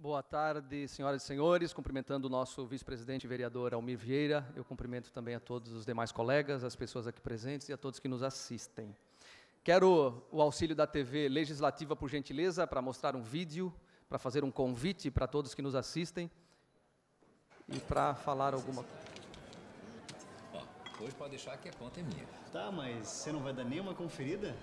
Boa tarde, senhoras e senhores. Cumprimentando o nosso vice-presidente e vereador Almir Vieira. Eu cumprimento também a todos os demais colegas, as pessoas aqui presentes e a todos que nos assistem. Quero o auxílio da TV Legislativa, por gentileza, para mostrar um vídeo, para fazer um convite para todos que nos assistem e para falar alguma coisa. Hoje pode deixar que a conta é minha. Tá, mas você não vai dar nenhuma conferida?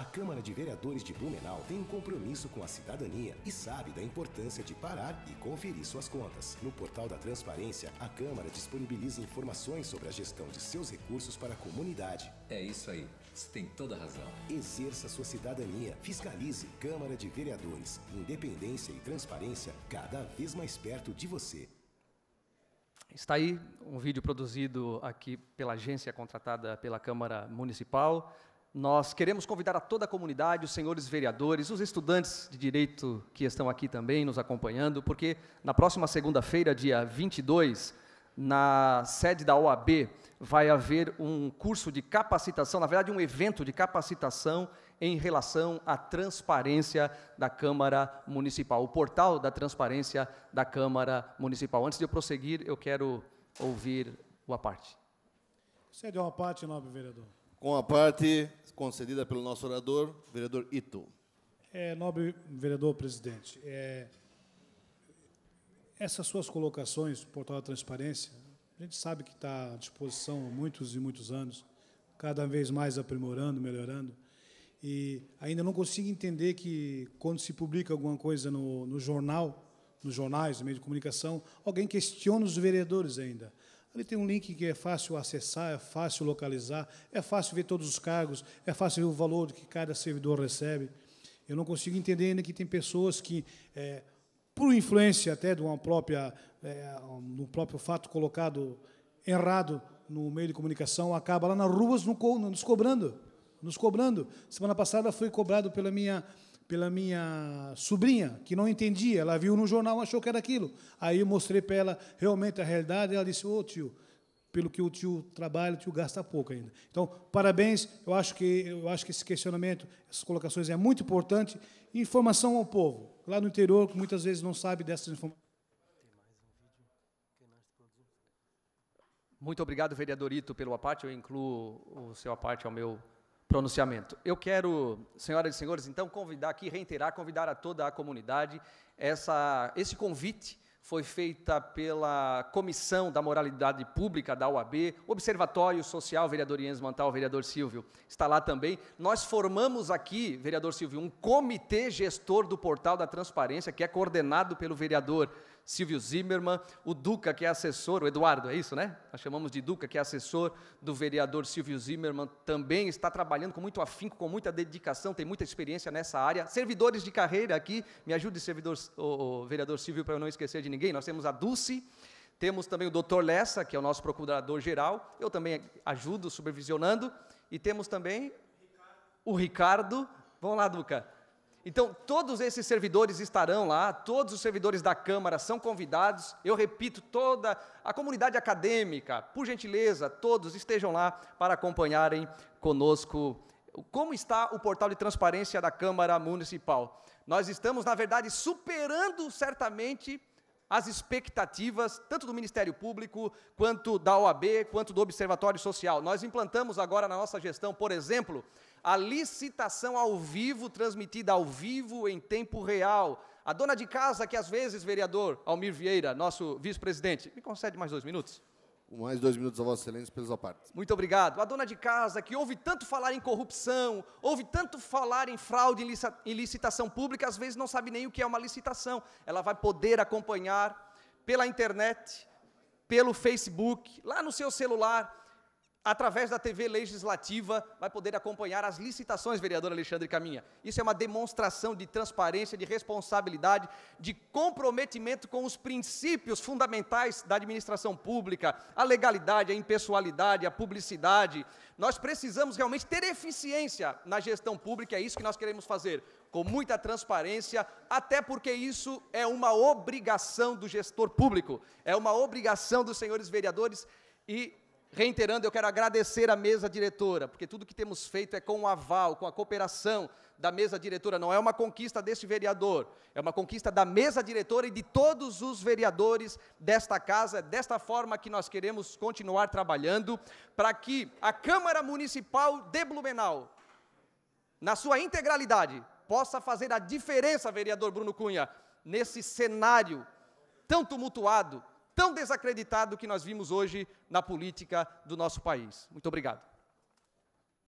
A Câmara de Vereadores de Blumenau tem um compromisso com a cidadania e sabe da importância de parar e conferir suas contas. No portal da Transparência, a Câmara disponibiliza informações sobre a gestão de seus recursos para a comunidade. É isso aí, você tem toda a razão. Exerça sua cidadania, fiscalize Câmara de Vereadores. Independência e transparência cada vez mais perto de você. Está aí um vídeo produzido aqui pela agência contratada pela Câmara Municipal nós queremos convidar a toda a comunidade, os senhores vereadores, os estudantes de direito que estão aqui também nos acompanhando, porque na próxima segunda-feira, dia 22, na sede da OAB, vai haver um curso de capacitação, na verdade, um evento de capacitação em relação à transparência da Câmara Municipal, o portal da transparência da Câmara Municipal. Antes de eu prosseguir, eu quero ouvir o Aparte. Cede é ao Aparte, nobre vereador com a parte concedida pelo nosso orador, vereador Ito. É, nobre vereador presidente, é, essas suas colocações, portal da transparência, a gente sabe que está à disposição há muitos e muitos anos, cada vez mais aprimorando, melhorando, e ainda não consigo entender que, quando se publica alguma coisa no, no jornal, nos jornais, no meio de comunicação, alguém questiona os vereadores ainda. Ali tem um link que é fácil acessar, é fácil localizar, é fácil ver todos os cargos, é fácil ver o valor que cada servidor recebe. Eu não consigo entender ainda que tem pessoas que, é, por influência até de uma própria, é, um próprio fato colocado errado no meio de comunicação, acaba lá nas ruas nos cobrando, nos cobrando. Semana passada foi cobrado pela minha pela minha sobrinha, que não entendia. Ela viu no jornal, achou que era aquilo. Aí eu mostrei para ela realmente a realidade. Ela disse: Ô oh, tio, pelo que o tio trabalha, o tio gasta pouco ainda. Então, parabéns. Eu acho que, eu acho que esse questionamento, essas colocações é muito importante. Informação ao povo, lá no interior, que muitas vezes não sabe dessas informações. Muito obrigado, vereador Ito, pelo aparte. Eu incluo o seu aparte ao meu pronunciamento. Eu quero, senhoras e senhores, então convidar aqui, reiterar, convidar a toda a comunidade. Essa, esse convite foi feita pela Comissão da Moralidade Pública da UAB, Observatório Social, vereador Ienes Mantal, vereador Silvio está lá também. Nós formamos aqui, vereador Silvio, um comitê gestor do Portal da Transparência, que é coordenado pelo vereador Silvio Zimmermann, o Duca, que é assessor, o Eduardo, é isso, né? Nós chamamos de Duca, que é assessor do vereador Silvio Zimmermann, também está trabalhando com muito afinco, com muita dedicação, tem muita experiência nessa área. Servidores de carreira aqui, me ajude, servidor, o, o vereador Silvio, para eu não esquecer de ninguém. Nós temos a Dulce, temos também o doutor Lessa, que é o nosso procurador-geral, eu também ajudo supervisionando, e temos também Ricardo. o Ricardo. Vamos lá, Duca. Então, todos esses servidores estarão lá, todos os servidores da Câmara são convidados. Eu repito, toda a comunidade acadêmica, por gentileza, todos estejam lá para acompanharem conosco como está o portal de transparência da Câmara Municipal. Nós estamos, na verdade, superando certamente as expectativas, tanto do Ministério Público, quanto da OAB, quanto do Observatório Social. Nós implantamos agora na nossa gestão, por exemplo, a licitação ao vivo, transmitida ao vivo em tempo real. A dona de casa, que às vezes, vereador Almir Vieira, nosso vice-presidente, me concede mais dois minutos? Mais dois minutos a Vossa Excelência, pelos apartes. Muito obrigado. A dona de casa que ouve tanto falar em corrupção, ouve tanto falar em fraude em licitação pública, às vezes não sabe nem o que é uma licitação. Ela vai poder acompanhar pela internet, pelo Facebook, lá no seu celular, através da TV legislativa, vai poder acompanhar as licitações, vereador Alexandre Caminha. Isso é uma demonstração de transparência, de responsabilidade, de comprometimento com os princípios fundamentais da administração pública, a legalidade, a impessoalidade, a publicidade. Nós precisamos realmente ter eficiência na gestão pública, é isso que nós queremos fazer. Com muita transparência, até porque isso é uma obrigação do gestor público, é uma obrigação dos senhores vereadores e Reiterando, eu quero agradecer à mesa diretora, porque tudo que temos feito é com o aval, com a cooperação da mesa diretora. Não é uma conquista deste vereador, é uma conquista da mesa diretora e de todos os vereadores desta casa. É desta forma que nós queremos continuar trabalhando para que a Câmara Municipal de Blumenau, na sua integralidade, possa fazer a diferença, vereador Bruno Cunha, nesse cenário tão tumultuado, tão desacreditado que nós vimos hoje na política do nosso país. Muito obrigado.